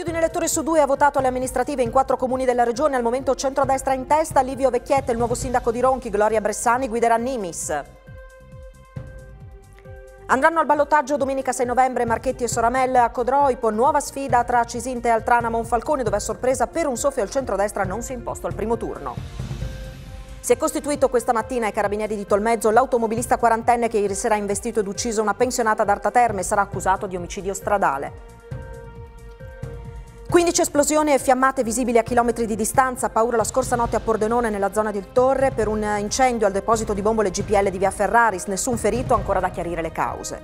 Più di un elettore su due ha votato alle amministrative in quattro comuni della regione, al momento centrodestra in testa, Livio Vecchietta, il nuovo sindaco di Ronchi, Gloria Bressani guiderà Nimis. Andranno al ballottaggio domenica 6 novembre Marchetti e Soramel a Codroipo, nuova sfida tra Cisinte e Altrana Monfalcone dove a sorpresa per un soffio il centrodestra non si è imposto al primo turno. Si è costituito questa mattina ai Carabinieri di Tolmezzo l'automobilista quarantenne che ieri sera ha investito ed ucciso una pensionata ad Terme e sarà accusato di omicidio stradale. 15 esplosioni e fiammate visibili a chilometri di distanza, paura la scorsa notte a Pordenone nella zona del Torre per un incendio al deposito di bombole GPL di via Ferraris, nessun ferito, ancora da chiarire le cause.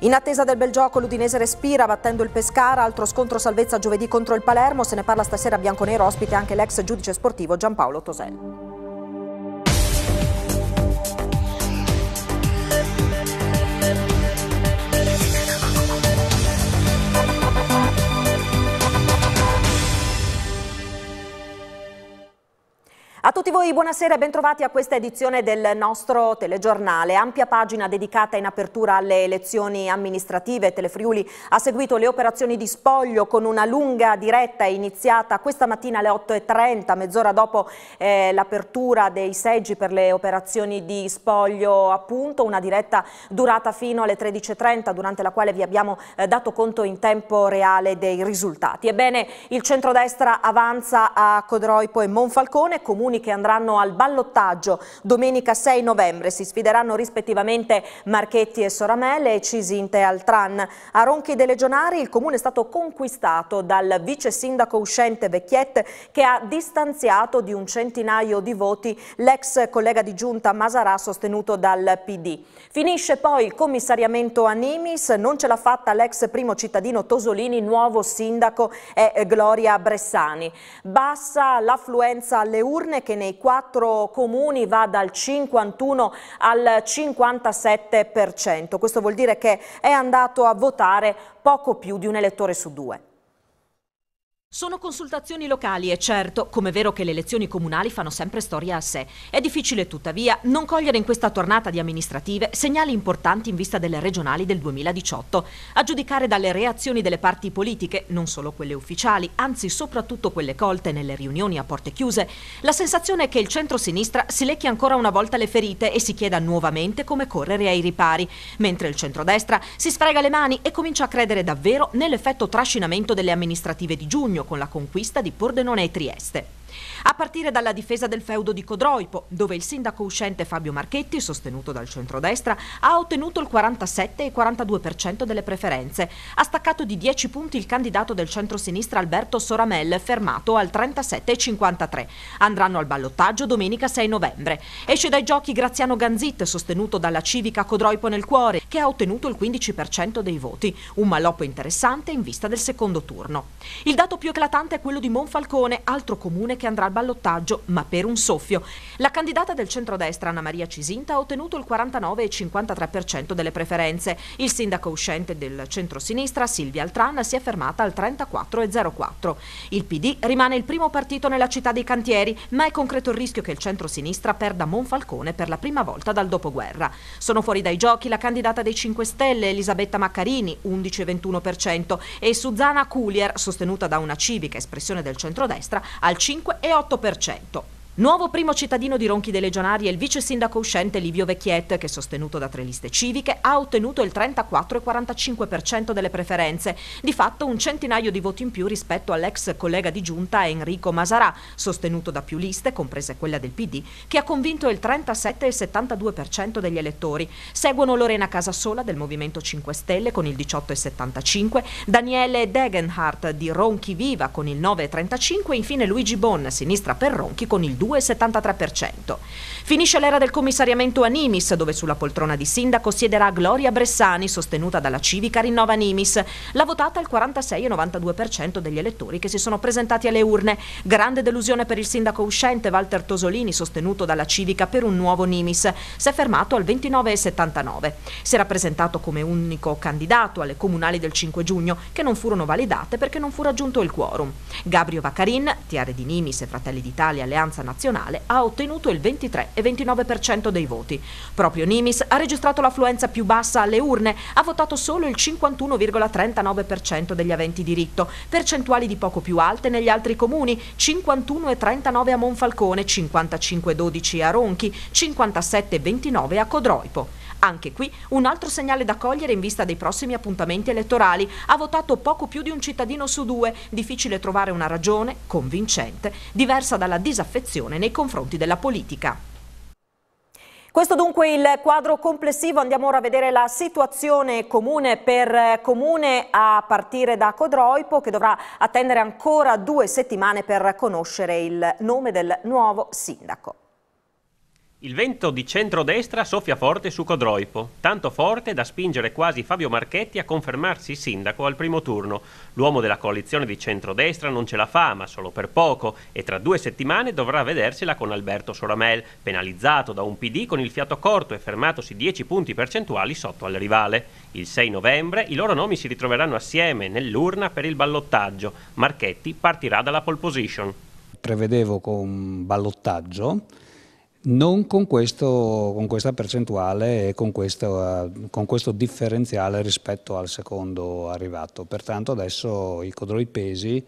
In attesa del bel gioco l'Udinese respira battendo il Pescara, altro scontro salvezza giovedì contro il Palermo, se ne parla stasera a bianconero ospite anche l'ex giudice sportivo Giampaolo Tosel. A tutti voi buonasera e bentrovati a questa edizione del nostro telegiornale. Ampia pagina dedicata in apertura alle elezioni amministrative. Telefriuli ha seguito le operazioni di spoglio con una lunga diretta iniziata questa mattina alle 8.30, mezz'ora dopo eh, l'apertura dei seggi per le operazioni di spoglio appunto, una diretta durata fino alle 13.30 durante la quale vi abbiamo eh, dato conto in tempo reale dei risultati. Ebbene, il centrodestra avanza a Codroipo e Monfalcone, comuni che andranno al ballottaggio domenica 6 novembre. Si sfideranno rispettivamente Marchetti e Soramele e Cisinte Altran. A Ronchi dei Legionari il comune è stato conquistato dal vice sindaco uscente Vecchiette che ha distanziato di un centinaio di voti l'ex collega di giunta Masarà sostenuto dal PD. Finisce poi il commissariamento a Nimis, non ce l'ha fatta l'ex primo cittadino Tosolini, nuovo sindaco è Gloria Bressani. Bassa l'affluenza alle urne che che nei quattro comuni va dal 51 al 57%. Questo vuol dire che è andato a votare poco più di un elettore su due. Sono consultazioni locali e certo, come è vero che le elezioni comunali fanno sempre storia a sé, è difficile tuttavia non cogliere in questa tornata di amministrative segnali importanti in vista delle regionali del 2018, a giudicare dalle reazioni delle parti politiche, non solo quelle ufficiali, anzi soprattutto quelle colte nelle riunioni a porte chiuse, la sensazione è che il centro-sinistra si lecchi ancora una volta le ferite e si chieda nuovamente come correre ai ripari, mentre il centro-destra si sfrega le mani e comincia a credere davvero nell'effetto trascinamento delle amministrative di giugno impegno con la conquista di Pordenone e Trieste. A partire dalla difesa del feudo di Codroipo, dove il sindaco uscente Fabio Marchetti, sostenuto dal centrodestra, ha ottenuto il 47 e 42% delle preferenze. Ha staccato di 10 punti il candidato del centro-sinistra Alberto Soramel, fermato al 37 e 53. Andranno al ballottaggio domenica 6 novembre. Esce dai giochi Graziano Ganzit, sostenuto dalla civica Codroipo nel cuore, che ha ottenuto il 15% dei voti. Un malloppo interessante in vista del secondo turno. Il dato più eclatante è quello di Monfalcone, altro comune che andrà al ballottaggio, ma per un soffio. La candidata del centrodestra Anna Maria Cisinta ha ottenuto il 49,53% delle preferenze. Il sindaco uscente del centrosinistra Silvia Altran si è fermata al 34,04. Il PD rimane il primo partito nella città dei cantieri, ma è concreto il rischio che il centrosinistra perda Monfalcone per la prima volta dal dopoguerra. Sono fuori dai giochi la candidata dei 5 Stelle Elisabetta Maccarini, 11,21%, e Suzana Culier, sostenuta da una civica espressione del centrodestra, al 5 5 e 8%. Nuovo primo cittadino di Ronchi dei Legionari è il vice sindaco uscente Livio Vecchiette, che sostenuto da tre liste civiche ha ottenuto il 34,45% delle preferenze, di fatto un centinaio di voti in più rispetto all'ex collega di giunta Enrico Masarà, sostenuto da più liste, comprese quella del PD, che ha convinto il 37,72% degli elettori. Seguono Lorena Casasola del Movimento 5 Stelle con il 18,75, Daniele Degenhardt di Ronchi Viva con il 9,35 e infine Luigi Bon, sinistra per Ronchi con il 2,5%. 2,73%. Finisce l'era del commissariamento a Nimis, dove sulla poltrona di sindaco siederà Gloria Bressani, sostenuta dalla civica Rinnova Nimis, la votata al 46,92% degli elettori che si sono presentati alle urne. Grande delusione per il sindaco uscente Walter Tosolini, sostenuto dalla civica per un nuovo Nimis, si è fermato al 29,79. Si era presentato come unico candidato alle comunali del 5 giugno, che non furono validate perché non fu raggiunto il quorum. Gabrio Vaccarin, Tiare di Nimis e Fratelli d'Italia Alleanza internazionale ha ottenuto il 23,29% dei voti. Proprio Nimis ha registrato l'affluenza più bassa alle urne, ha votato solo il 51,39% degli aventi diritto, percentuali di poco più alte negli altri comuni, 51,39 a Monfalcone, 55,12 a Ronchi, 57,29 a Codroipo. Anche qui un altro segnale da cogliere in vista dei prossimi appuntamenti elettorali. Ha votato poco più di un cittadino su due, difficile trovare una ragione, convincente, diversa dalla disaffezione nei confronti della politica. Questo dunque il quadro complessivo, andiamo ora a vedere la situazione comune per comune a partire da Codroipo che dovrà attendere ancora due settimane per conoscere il nome del nuovo sindaco. Il vento di centrodestra soffia forte su Codroipo, tanto forte da spingere quasi Fabio Marchetti a confermarsi sindaco al primo turno. L'uomo della coalizione di centrodestra non ce la fa, ma solo per poco, e tra due settimane dovrà vedersela con Alberto Soramel, penalizzato da un PD con il fiato corto e fermatosi 10 punti percentuali sotto al rivale. Il 6 novembre i loro nomi si ritroveranno assieme nell'urna per il ballottaggio. Marchetti partirà dalla pole position. Prevedevo con ballottaggio non con, questo, con, questa percentuale e con questo, eh, con questo, differenziale rispetto al secondo arrivato. Pertanto adesso i codroipesi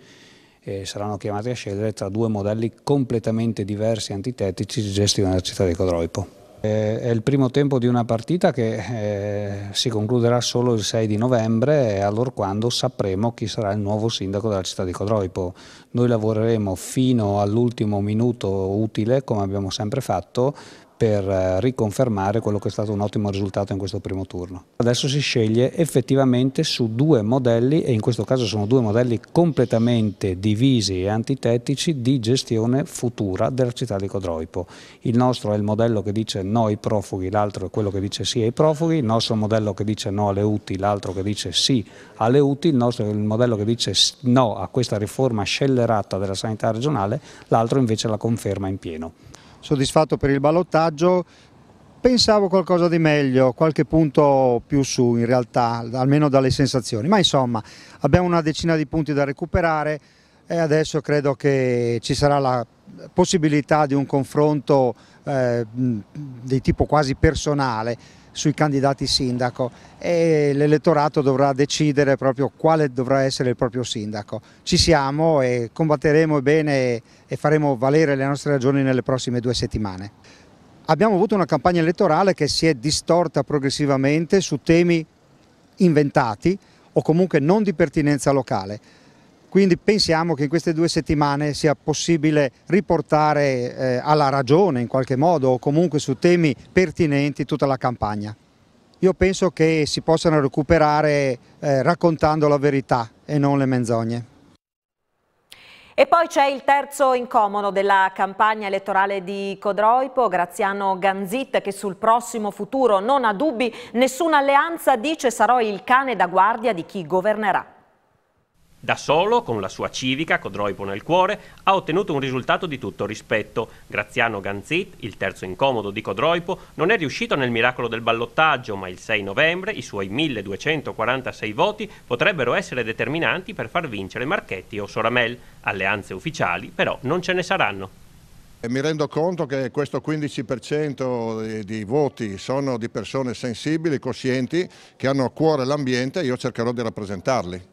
eh, saranno chiamati a scegliere tra due modelli completamente diversi e antitetici di gestione della città di Codroipo. Eh, è il primo tempo di una partita che eh, si concluderà solo il 6 di novembre allora quando sapremo chi sarà il nuovo sindaco della città di Codroipo. Noi lavoreremo fino all'ultimo minuto utile, come abbiamo sempre fatto, per eh, riconfermare quello che è stato un ottimo risultato in questo primo turno. Adesso si sceglie effettivamente su due modelli, e in questo caso sono due modelli completamente divisi e antitetici, di gestione futura della città di Codroipo. Il nostro è il modello che dice no ai profughi, l'altro è quello che dice sì ai profughi, il nostro è il modello che dice no alle UTI, l'altro che dice sì alle UTI, il nostro è il modello che dice no a questa riforma scellerata della sanità regionale, l'altro invece la conferma in pieno soddisfatto per il ballottaggio, pensavo qualcosa di meglio, qualche punto più su in realtà, almeno dalle sensazioni, ma insomma abbiamo una decina di punti da recuperare e adesso credo che ci sarà la possibilità di un confronto eh, di tipo quasi personale sui candidati sindaco e l'elettorato dovrà decidere proprio quale dovrà essere il proprio sindaco. Ci siamo e combatteremo bene e faremo valere le nostre ragioni nelle prossime due settimane. Abbiamo avuto una campagna elettorale che si è distorta progressivamente su temi inventati o comunque non di pertinenza locale quindi pensiamo che in queste due settimane sia possibile riportare eh, alla ragione in qualche modo o comunque su temi pertinenti tutta la campagna. Io penso che si possano recuperare eh, raccontando la verità e non le menzogne. E poi c'è il terzo incomodo della campagna elettorale di Codroipo, Graziano Ganzit, che sul prossimo futuro non ha dubbi, nessuna alleanza dice sarò il cane da guardia di chi governerà. Da solo, con la sua civica, Codroipo nel cuore, ha ottenuto un risultato di tutto rispetto. Graziano Ganzit, il terzo incomodo di Codroipo, non è riuscito nel miracolo del ballottaggio, ma il 6 novembre i suoi 1246 voti potrebbero essere determinanti per far vincere Marchetti o Soramel. Alleanze ufficiali però non ce ne saranno. Mi rendo conto che questo 15% di voti sono di persone sensibili, coscienti, che hanno a cuore l'ambiente e io cercherò di rappresentarli.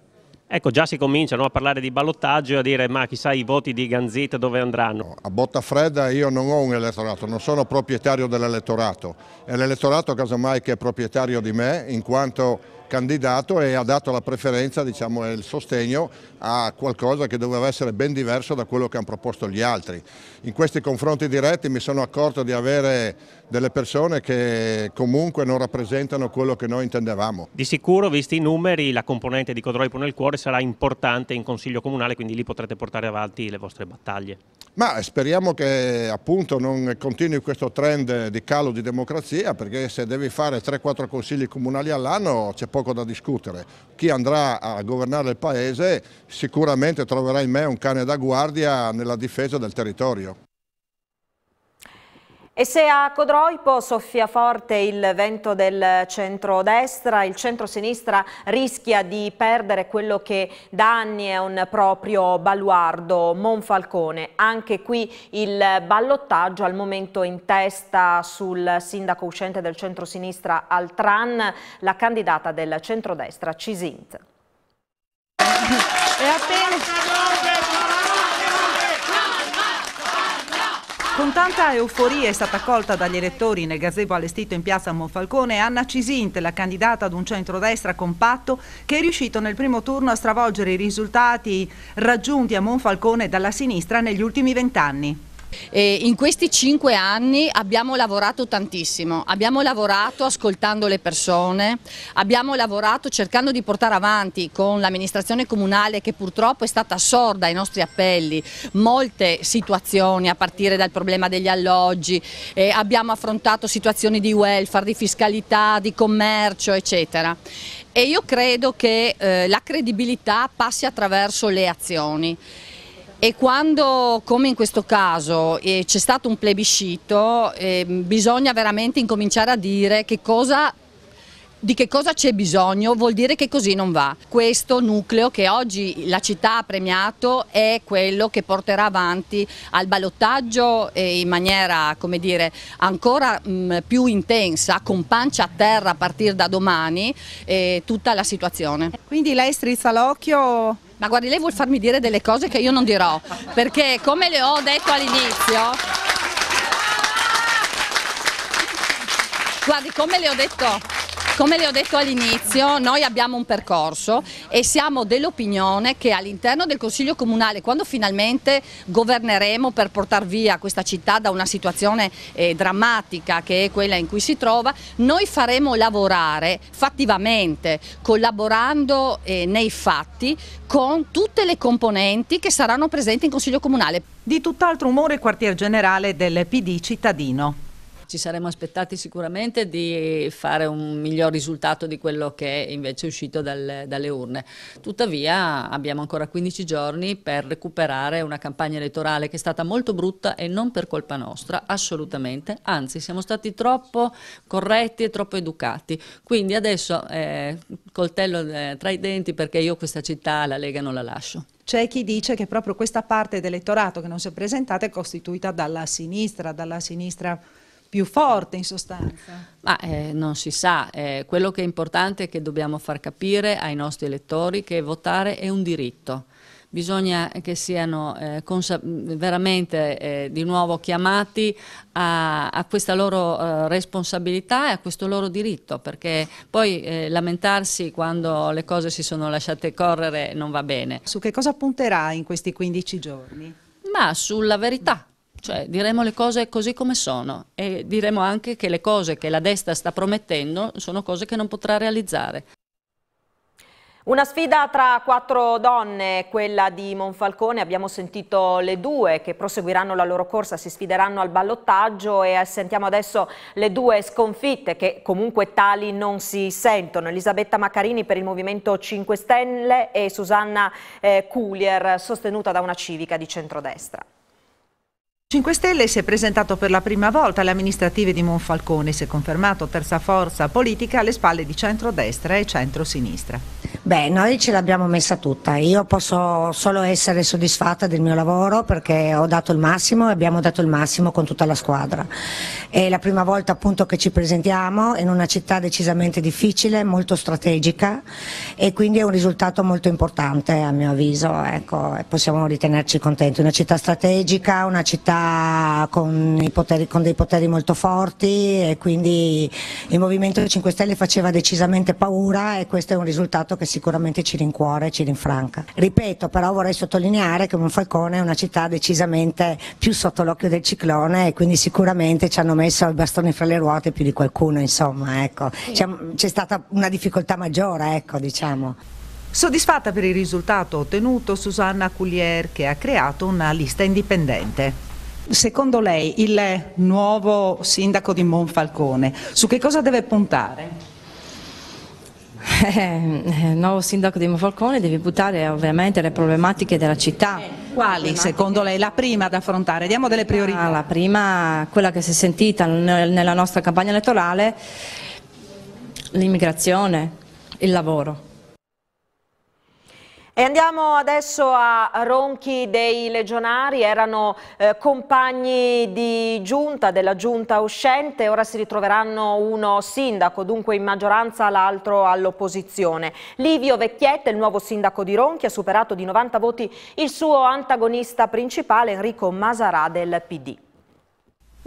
Ecco, già si cominciano a parlare di ballottaggio e a dire ma chissà i voti di Ganzit dove andranno. A botta fredda io non ho un elettorato, non sono proprietario dell'elettorato. È l'elettorato casomai che è proprietario di me in quanto candidato e ha dato la preferenza diciamo, e il sostegno a qualcosa che doveva essere ben diverso da quello che hanno proposto gli altri. In questi confronti diretti mi sono accorto di avere delle persone che comunque non rappresentano quello che noi intendevamo. Di sicuro, visti i numeri, la componente di Codroipo nel cuore sarà importante in Consiglio Comunale, quindi lì potrete portare avanti le vostre battaglie. Ma speriamo che appunto non continui questo trend di calo di democrazia, perché se devi fare 3-4 consigli comunali all'anno c'è poco da discutere. Chi andrà a governare il paese sicuramente troverà in me un cane da guardia nella difesa del territorio. E se a Codroipo soffia forte il vento del centro-destra, il centro-sinistra rischia di perdere quello che da anni è un proprio baluardo, Monfalcone. Anche qui il ballottaggio al momento in testa sul sindaco uscente del centro-sinistra Altran, la candidata del centro-destra Cisint. E appena... Con tanta euforia è stata accolta dagli elettori nel gazebo allestito in piazza Monfalcone Anna Cisint, la candidata ad un centrodestra compatto che è riuscito nel primo turno a stravolgere i risultati raggiunti a Monfalcone dalla sinistra negli ultimi vent'anni. E in questi cinque anni abbiamo lavorato tantissimo, abbiamo lavorato ascoltando le persone, abbiamo lavorato cercando di portare avanti con l'amministrazione comunale che purtroppo è stata sorda ai nostri appelli, molte situazioni a partire dal problema degli alloggi, eh, abbiamo affrontato situazioni di welfare, di fiscalità, di commercio eccetera e io credo che eh, la credibilità passi attraverso le azioni. E quando, come in questo caso, eh, c'è stato un plebiscito, eh, bisogna veramente incominciare a dire che cosa, di che cosa c'è bisogno, vuol dire che così non va. Questo nucleo che oggi la città ha premiato è quello che porterà avanti al ballottaggio eh, in maniera come dire, ancora mm, più intensa, con pancia a terra a partire da domani, eh, tutta la situazione. Quindi lei strizza l'occhio ma guardi, lei vuol farmi dire delle cose che io non dirò, perché come le ho detto all'inizio... Guardi, come le ho detto come le ho detto all'inizio, noi abbiamo un percorso e siamo dell'opinione che all'interno del Consiglio Comunale, quando finalmente governeremo per portare via questa città da una situazione eh, drammatica che è quella in cui si trova, noi faremo lavorare fattivamente, collaborando eh, nei fatti con tutte le componenti che saranno presenti in Consiglio Comunale. Di tutt'altro umore il quartier generale del PD cittadino ci saremmo aspettati sicuramente di fare un miglior risultato di quello che invece è uscito dal, dalle urne. Tuttavia abbiamo ancora 15 giorni per recuperare una campagna elettorale che è stata molto brutta e non per colpa nostra, assolutamente, anzi siamo stati troppo corretti e troppo educati. Quindi adesso eh, coltello eh, tra i denti perché io questa città, la Lega, non la lascio. C'è chi dice che proprio questa parte dell'elettorato che non si è presentata è costituita dalla sinistra, dalla sinistra più forte in sostanza. Ma eh, non si sa, eh, quello che è importante è che dobbiamo far capire ai nostri elettori che votare è un diritto. Bisogna che siano eh, veramente eh, di nuovo chiamati a, a questa loro eh, responsabilità e a questo loro diritto, perché poi eh, lamentarsi quando le cose si sono lasciate correre non va bene. Su che cosa punterà in questi 15 giorni? Ma sulla verità, cioè, diremo le cose così come sono e diremo anche che le cose che la destra sta promettendo sono cose che non potrà realizzare. Una sfida tra quattro donne, quella di Monfalcone, abbiamo sentito le due che proseguiranno la loro corsa, si sfideranno al ballottaggio e sentiamo adesso le due sconfitte che comunque tali non si sentono, Elisabetta Maccarini per il Movimento 5 Stelle e Susanna eh, Culier sostenuta da una civica di centrodestra. 5 Stelle si è presentato per la prima volta alle amministrative di Monfalcone, si è confermato terza forza politica alle spalle di centrodestra e centrosinistra. Beh, noi ce l'abbiamo messa tutta, io posso solo essere soddisfatta del mio lavoro perché ho dato il massimo e abbiamo dato il massimo con tutta la squadra. È la prima volta appunto che ci presentiamo in una città decisamente difficile, molto strategica e quindi è un risultato molto importante a mio avviso, ecco, possiamo ritenerci contenti. Una città strategica, una città con, poteri, con dei poteri molto forti e quindi il Movimento 5 Stelle faceva decisamente paura e questo è un risultato che si sicuramente ci rincuore e ci rinfranca. Ripeto, però vorrei sottolineare che Monfalcone è una città decisamente più sotto l'occhio del ciclone e quindi sicuramente ci hanno messo il bastone fra le ruote più di qualcuno, insomma, ecco. C'è, stata una difficoltà maggiore, ecco, diciamo. Soddisfatta per il risultato ottenuto, Susanna Coulier che ha creato una lista indipendente. Secondo lei il nuovo sindaco di Monfalcone su che cosa deve puntare? Eh, il eh, nuovo sindaco di Monfalcone deve buttare eh, ovviamente le problematiche della città. Eh, quali secondo lei la prima ad affrontare? Diamo delle ah, priorità. La prima, quella che si è sentita nella nostra campagna elettorale, l'immigrazione, il lavoro. E andiamo adesso a Ronchi dei Legionari, erano eh, compagni di giunta, della giunta uscente, ora si ritroveranno uno sindaco, dunque in maggioranza l'altro all'opposizione. Livio Vecchietta, il nuovo sindaco di Ronchi, ha superato di 90 voti il suo antagonista principale Enrico Masarà del PD.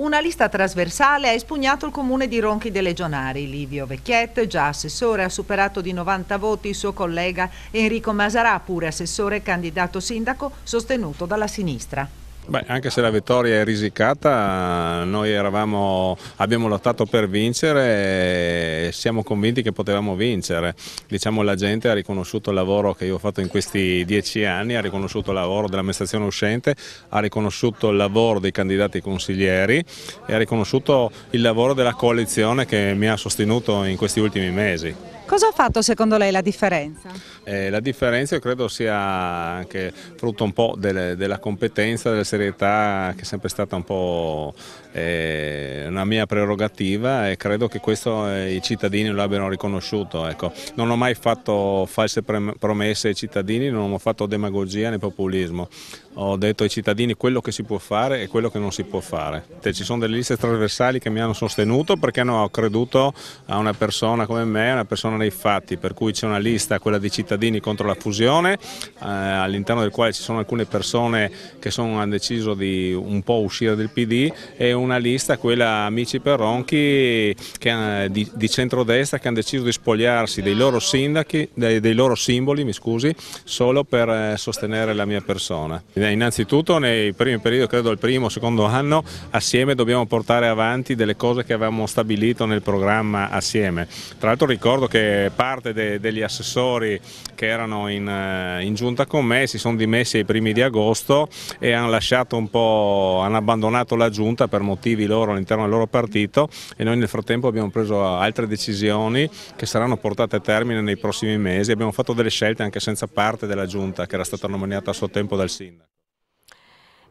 Una lista trasversale ha espugnato il comune di Ronchi dei Legionari. Livio Vecchietto, già assessore, ha superato di 90 voti il suo collega Enrico Masarà, pure assessore e candidato sindaco, sostenuto dalla sinistra. Beh, anche se la vittoria è risicata, noi eravamo, abbiamo lottato per vincere e siamo convinti che potevamo vincere. Diciamo la gente ha riconosciuto il lavoro che io ho fatto in questi dieci anni, ha riconosciuto il lavoro dell'amministrazione uscente, ha riconosciuto il lavoro dei candidati consiglieri e ha riconosciuto il lavoro della coalizione che mi ha sostenuto in questi ultimi mesi. Cosa ha fatto secondo lei la differenza? Eh, la differenza credo sia anche frutto un po' delle, della competenza, della serietà che è sempre stata un po' è una mia prerogativa e credo che questo eh, i cittadini lo abbiano riconosciuto. Ecco. Non ho mai fatto false promesse ai cittadini, non ho fatto demagogia né populismo. Ho detto ai cittadini quello che si può fare e quello che non si può fare. Ci sono delle liste trasversali che mi hanno sostenuto perché hanno creduto a una persona come me, una persona nei fatti, per cui c'è una lista, quella dei cittadini contro la fusione, eh, all'interno del quale ci sono alcune persone che sono, hanno deciso di un po' uscire del PD e una lista, quella Amici Perronchi, che, eh, di, di centrodestra che hanno deciso di spogliarsi dei loro, sindaci, dei, dei loro simboli mi scusi, solo per eh, sostenere la mia persona. Eh, innanzitutto nei primi periodi, credo il primo o secondo anno, assieme dobbiamo portare avanti delle cose che avevamo stabilito nel programma assieme. Tra l'altro ricordo che parte de, degli assessori che erano in, in giunta con me si sono dimessi ai primi di agosto e hanno lasciato un po', hanno abbandonato la giunta per motivi motivi loro all'interno del loro partito e noi nel frattempo abbiamo preso altre decisioni che saranno portate a termine nei prossimi mesi, abbiamo fatto delle scelte anche senza parte della giunta che era stata nominata a suo tempo dal sindaco.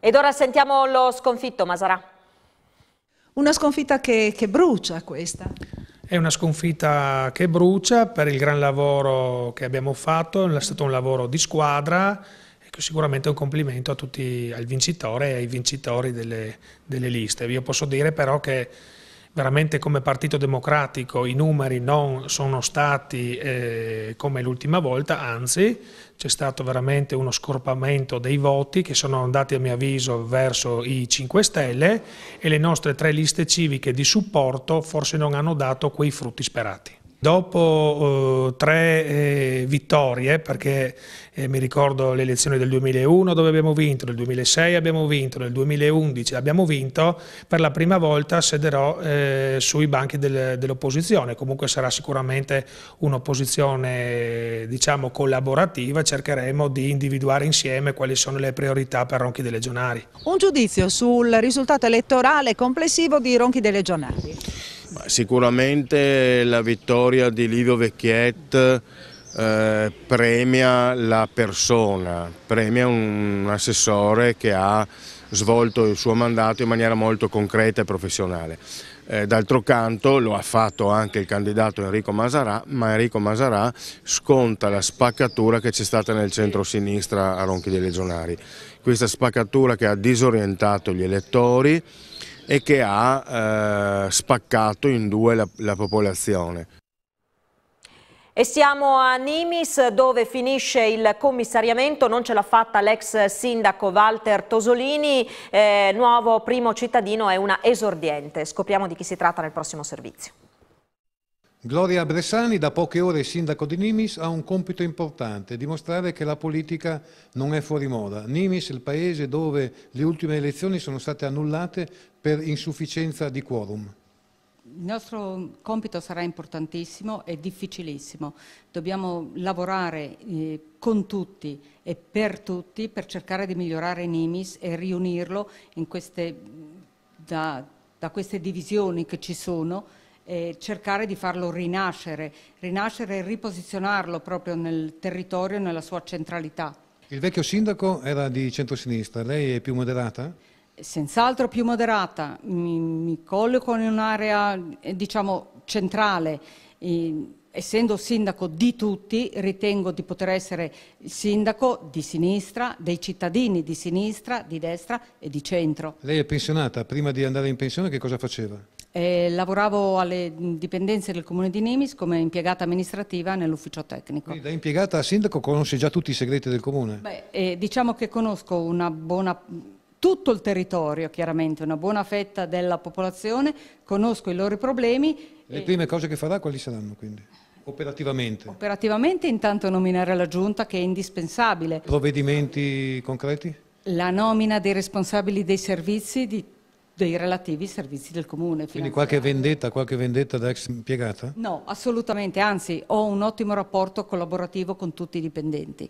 Ed ora sentiamo lo sconfitto Masarà. Una sconfitta che, che brucia questa. È una sconfitta che brucia per il gran lavoro che abbiamo fatto, è stato un lavoro di squadra Ecco, sicuramente un complimento a tutti, al vincitore e ai vincitori delle, delle liste. Io posso dire però che veramente come Partito Democratico i numeri non sono stati eh, come l'ultima volta, anzi c'è stato veramente uno scorpamento dei voti che sono andati a mio avviso verso i 5 Stelle e le nostre tre liste civiche di supporto forse non hanno dato quei frutti sperati. Dopo eh, tre eh, vittorie, perché eh, mi ricordo le elezioni del 2001 dove abbiamo vinto, nel 2006 abbiamo vinto, nel 2011 abbiamo vinto, per la prima volta sederò eh, sui banchi del, dell'opposizione, comunque sarà sicuramente un'opposizione diciamo, collaborativa, cercheremo di individuare insieme quali sono le priorità per Ronchi dei Legionari. Un giudizio sul risultato elettorale complessivo di Ronchi dei Legionari? Sicuramente la vittoria di Livio Vecchiet eh, premia la persona, premia un assessore che ha svolto il suo mandato in maniera molto concreta e professionale. Eh, D'altro canto lo ha fatto anche il candidato Enrico Masarà, ma Enrico Masarà sconta la spaccatura che c'è stata nel centro-sinistra a Ronchi dei Legionari. Questa spaccatura che ha disorientato gli elettori, e che ha eh, spaccato in due la, la popolazione. E siamo a Nimis dove finisce il commissariamento, non ce l'ha fatta l'ex sindaco Walter Tosolini, eh, nuovo primo cittadino è una esordiente. Scopriamo di chi si tratta nel prossimo servizio. Gloria Bressani, da poche ore sindaco di Nimis, ha un compito importante, dimostrare che la politica non è fuori moda. Nimis, il paese dove le ultime elezioni sono state annullate per insufficienza di quorum. Il nostro compito sarà importantissimo e difficilissimo. Dobbiamo lavorare eh, con tutti e per tutti per cercare di migliorare Nimis e riunirlo queste, da, da queste divisioni che ci sono e cercare di farlo rinascere, rinascere e riposizionarlo proprio nel territorio, nella sua centralità. Il vecchio sindaco era di centrosinistra, lei è più moderata? senz'altro più moderata, mi, mi colloco in un'area eh, diciamo centrale, in, essendo sindaco di tutti ritengo di poter essere il sindaco di sinistra, dei cittadini di sinistra, di destra e di centro. Lei è pensionata, prima di andare in pensione che cosa faceva? Eh, lavoravo alle dipendenze del comune di Nimis come impiegata amministrativa nell'ufficio tecnico. Quindi da impiegata a sindaco conosce già tutti i segreti del comune? Beh, eh, diciamo che conosco una buona tutto il territorio, chiaramente una buona fetta della popolazione, conosco i loro problemi. Le e... prime cose che farà quali saranno quindi? Operativamente? Operativamente intanto nominare la giunta che è indispensabile. Provvedimenti concreti? La nomina dei responsabili dei servizi di dei relativi servizi del comune. Quindi qualche vendetta, qualche vendetta da ex impiegata? No, assolutamente, anzi ho un ottimo rapporto collaborativo con tutti i dipendenti.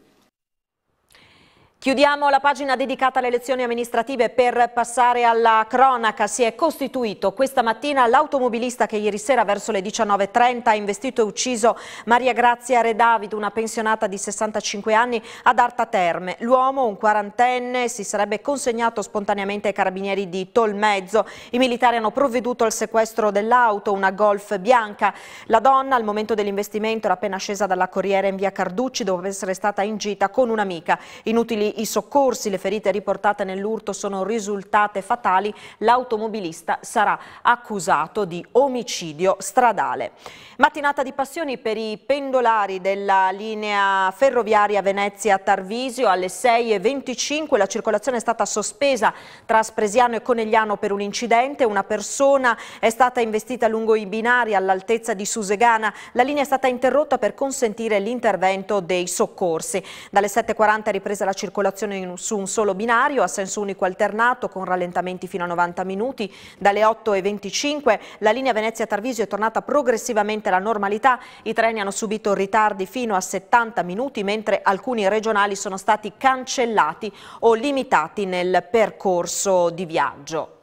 Chiudiamo la pagina dedicata alle elezioni amministrative per passare alla cronaca. Si è costituito questa mattina l'automobilista che ieri sera verso le 19.30 ha investito e ucciso Maria Grazia Redavid, una pensionata di 65 anni ad Arta Terme. L'uomo, un quarantenne, si sarebbe consegnato spontaneamente ai carabinieri di Tolmezzo. I militari hanno provveduto al sequestro dell'auto, una Golf bianca. La donna al momento dell'investimento era appena scesa dalla corriera in via Carducci dopo essere stata in gita con un'amica. Inutili i soccorsi, le ferite riportate nell'urto sono risultate fatali, l'automobilista sarà accusato di omicidio stradale. Mattinata di passioni per i pendolari della linea ferroviaria Venezia-Tarvisio alle 6.25 la circolazione è stata sospesa tra Spresiano e Conegliano per un incidente, una persona è stata investita lungo i binari all'altezza di Susegana, la linea è stata interrotta per consentire l'intervento dei soccorsi. Dalle 7.40 è ripresa la circolazione circolazione in, su un solo binario a senso unico alternato con rallentamenti fino a 90 minuti. Dalle 8.25 la linea Venezia-Tarvisio è tornata progressivamente alla normalità. I treni hanno subito ritardi fino a 70 minuti mentre alcuni regionali sono stati cancellati o limitati nel percorso di viaggio.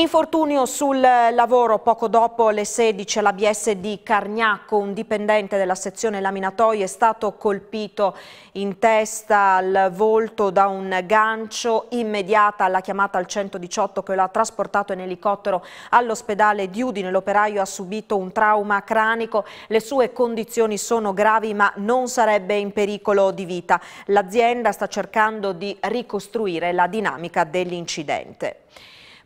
Infortunio sul lavoro poco dopo le 16 all'ABS di Cargnacco, un dipendente della sezione laminatoi è stato colpito in testa al volto da un gancio immediata la chiamata al 118 che lo ha trasportato in elicottero all'ospedale di Udine. L'operaio ha subito un trauma cranico, le sue condizioni sono gravi ma non sarebbe in pericolo di vita. L'azienda sta cercando di ricostruire la dinamica dell'incidente.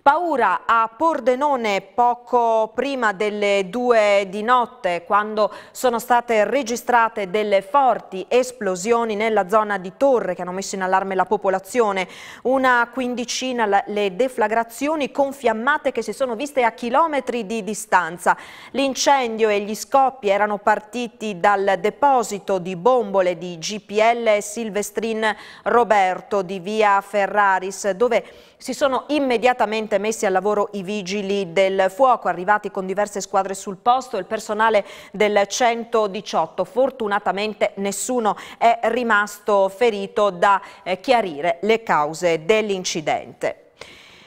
Paura a Pordenone poco prima delle due di notte quando sono state registrate delle forti esplosioni nella zona di Torre che hanno messo in allarme la popolazione. Una quindicina le deflagrazioni confiammate che si sono viste a chilometri di distanza. L'incendio e gli scoppi erano partiti dal deposito di bombole di GPL Silvestrin Roberto di via Ferraris dove si sono immediatamente immediatamente messi al lavoro i vigili del fuoco, arrivati con diverse squadre sul posto, e il personale del 118. Fortunatamente nessuno è rimasto ferito da eh, chiarire le cause dell'incidente.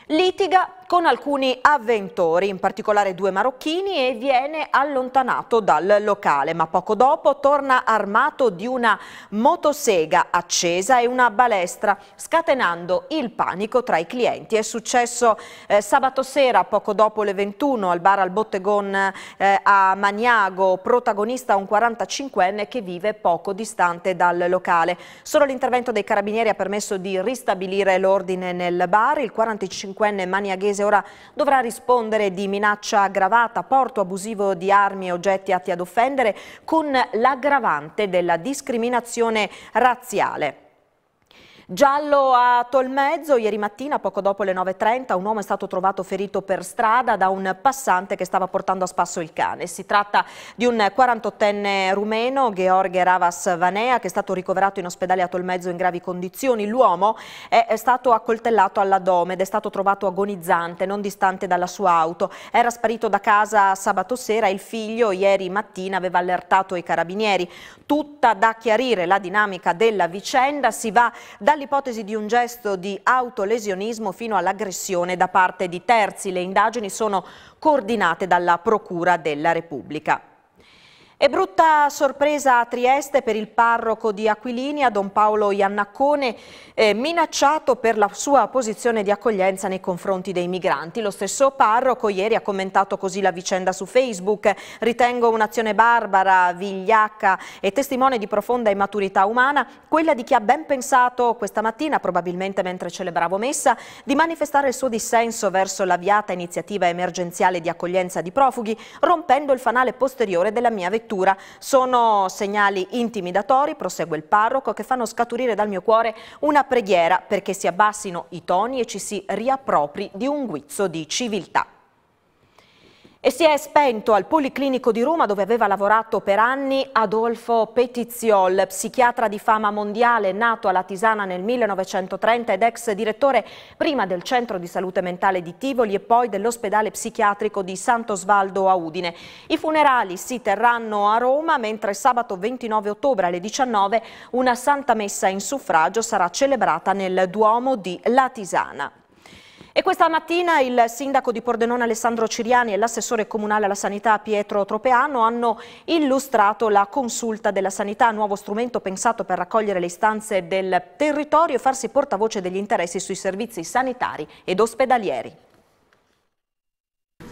Litiga con alcuni avventori, in particolare due marocchini, e viene allontanato dal locale, ma poco dopo torna armato di una motosega accesa e una balestra, scatenando il panico tra i clienti. È successo eh, sabato sera, poco dopo le 21, al bar al Bottegon eh, a Maniago, protagonista un 45enne che vive poco distante dal locale. Solo l'intervento dei carabinieri ha permesso di ristabilire l'ordine nel bar, il 45enne maniaghese ora dovrà rispondere di minaccia aggravata, porto abusivo di armi e oggetti atti ad offendere con l'aggravante della discriminazione razziale. Giallo a Tolmezzo, ieri mattina poco dopo le 9.30 un uomo è stato trovato ferito per strada da un passante che stava portando a spasso il cane. Si tratta di un 48enne rumeno, Gheorghe Ravas Vanea, che è stato ricoverato in ospedale a Tolmezzo in gravi condizioni. L'uomo è stato accoltellato all'addome ed è stato trovato agonizzante, non distante dalla sua auto. Era sparito da casa sabato sera e il figlio ieri mattina aveva allertato i carabinieri. Tutta da chiarire la dinamica della vicenda, si va da dall'ipotesi di un gesto di autolesionismo fino all'aggressione da parte di terzi. Le indagini sono coordinate dalla Procura della Repubblica. E brutta sorpresa a Trieste per il parroco di Aquilinia, Don Paolo Iannaccone, eh, minacciato per la sua posizione di accoglienza nei confronti dei migranti. Lo stesso parroco ieri ha commentato così la vicenda su Facebook. Ritengo un'azione barbara, vigliacca e testimone di profonda immaturità umana, quella di chi ha ben pensato questa mattina, probabilmente mentre celebravo messa, di manifestare il suo dissenso verso l'avviata iniziativa emergenziale di accoglienza di profughi, rompendo il fanale posteriore della mia vecchia lettura. Sono segnali intimidatori, prosegue il parroco, che fanno scaturire dal mio cuore una preghiera perché si abbassino i toni e ci si riappropri di un guizzo di civiltà. E si è spento al Policlinico di Roma dove aveva lavorato per anni Adolfo Petiziol, psichiatra di fama mondiale nato alla Tisana nel 1930 ed ex direttore prima del centro di salute mentale di Tivoli e poi dell'ospedale psichiatrico di Santo Sant'Osvaldo a Udine. I funerali si terranno a Roma mentre sabato 29 ottobre alle 19 una santa messa in suffragio sarà celebrata nel Duomo di La Tisana. E questa mattina il sindaco di Pordenone Alessandro Ciriani e l'assessore comunale alla sanità Pietro Tropeano hanno illustrato la consulta della sanità, nuovo strumento pensato per raccogliere le istanze del territorio e farsi portavoce degli interessi sui servizi sanitari ed ospedalieri.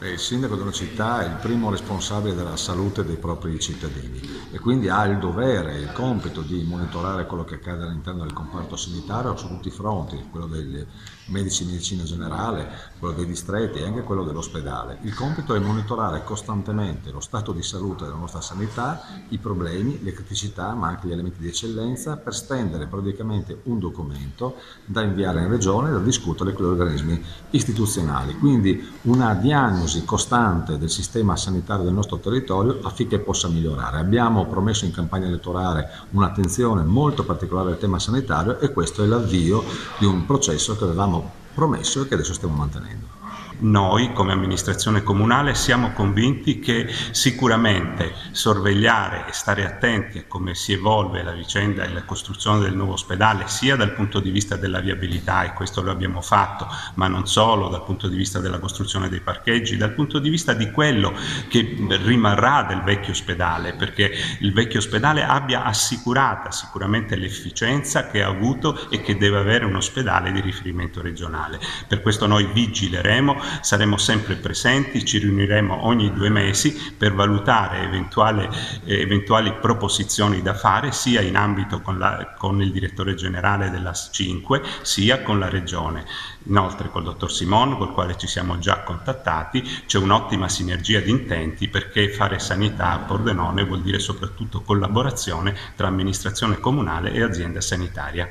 Il sindaco di una città è il primo responsabile della salute dei propri cittadini e quindi ha il dovere, e il compito di monitorare quello che accade all'interno del comparto sanitario su tutti i fronti, quello delle medici di medicina generale, quello dei distretti e anche quello dell'ospedale. Il compito è monitorare costantemente lo stato di salute della nostra sanità, i problemi, le criticità, ma anche gli elementi di eccellenza per stendere praticamente un documento da inviare in regione e da discutere con gli organismi istituzionali. Quindi una diagnosi costante del sistema sanitario del nostro territorio affinché possa migliorare. Abbiamo promesso in campagna elettorale un'attenzione molto particolare al tema sanitario e questo è l'avvio di un processo che avevamo promesso e che adesso stiamo mantenendo noi come amministrazione comunale siamo convinti che sicuramente sorvegliare e stare attenti a come si evolve la vicenda e la costruzione del nuovo ospedale sia dal punto di vista della viabilità e questo lo abbiamo fatto ma non solo dal punto di vista della costruzione dei parcheggi dal punto di vista di quello che rimarrà del vecchio ospedale perché il vecchio ospedale abbia assicurata sicuramente l'efficienza che ha avuto e che deve avere un ospedale di riferimento regionale per questo noi vigileremo saremo sempre presenti, ci riuniremo ogni due mesi per valutare eventuali, eh, eventuali proposizioni da fare sia in ambito con, la, con il direttore generale dell'AS 5 sia con la regione. Inoltre col dottor Simon, col quale ci siamo già contattati, c'è un'ottima sinergia di intenti perché fare sanità a Pordenone vuol dire soprattutto collaborazione tra amministrazione comunale e azienda sanitaria.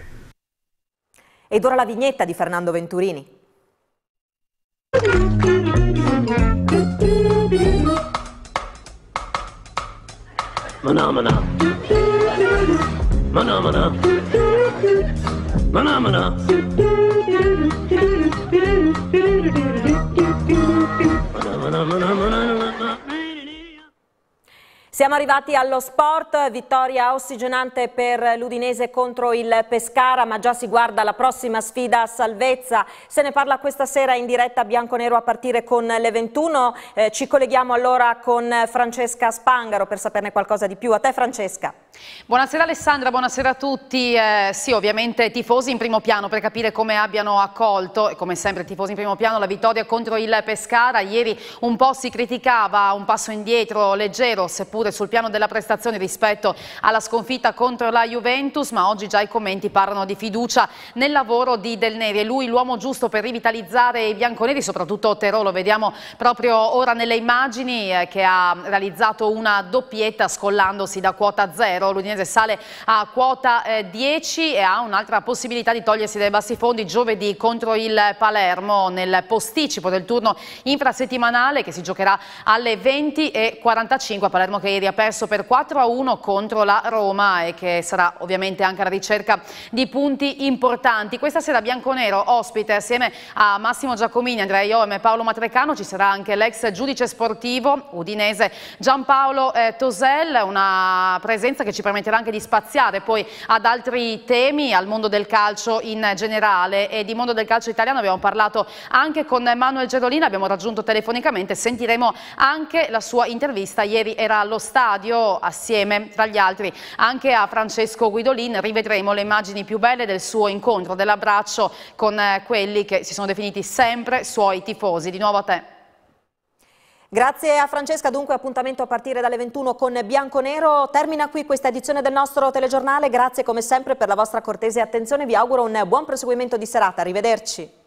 Ed ora la vignetta di Fernando Venturini. Phenomena. Phenomena. Phenomena. Phenomena. Phenomena. Siamo arrivati allo sport, vittoria ossigenante per l'Udinese contro il Pescara, ma già si guarda la prossima sfida a salvezza. Se ne parla questa sera in diretta bianco-nero a partire con le 21. Eh, ci colleghiamo allora con Francesca Spangaro per saperne qualcosa di più. A te Francesca. Buonasera Alessandra, buonasera a tutti. Eh, sì, ovviamente tifosi in primo piano per capire come abbiano accolto, e come sempre tifosi in primo piano, la vittoria contro il Pescara. Ieri un po' si criticava un passo indietro leggero, seppure sul piano della prestazione rispetto alla sconfitta contro la Juventus, ma oggi già i commenti parlano di fiducia nel lavoro di Del Neri. È lui l'uomo giusto per rivitalizzare i bianconeri, soprattutto Terolo. Vediamo proprio ora nelle immagini eh, che ha realizzato una doppietta scollandosi da quota zero però l'Udinese sale a quota 10 eh, e ha un'altra possibilità di togliersi dai bassi fondi giovedì contro il Palermo nel posticipo del turno infrasettimanale che si giocherà alle 20.45 a Palermo che ieri ha perso per 4-1 a contro la Roma e che sarà ovviamente anche alla ricerca di punti importanti. Questa sera Bianconero ospite assieme a Massimo Giacomini, Andrea Iome e Paolo Matrecano ci sarà anche l'ex giudice sportivo udinese Giampaolo eh, Tosel, una presenza che che ci permetterà anche di spaziare poi ad altri temi, al mondo del calcio in generale e di mondo del calcio italiano abbiamo parlato anche con Manuel Gerolina, abbiamo raggiunto telefonicamente, sentiremo anche la sua intervista, ieri era allo stadio assieme tra gli altri anche a Francesco Guidolin, rivedremo le immagini più belle del suo incontro, dell'abbraccio con eh, quelli che si sono definiti sempre suoi tifosi. Di nuovo a te. Grazie a Francesca, dunque appuntamento a partire dalle 21 con Bianco Nero. Termina qui questa edizione del nostro telegiornale, grazie come sempre per la vostra cortese attenzione, vi auguro un buon proseguimento di serata, arrivederci.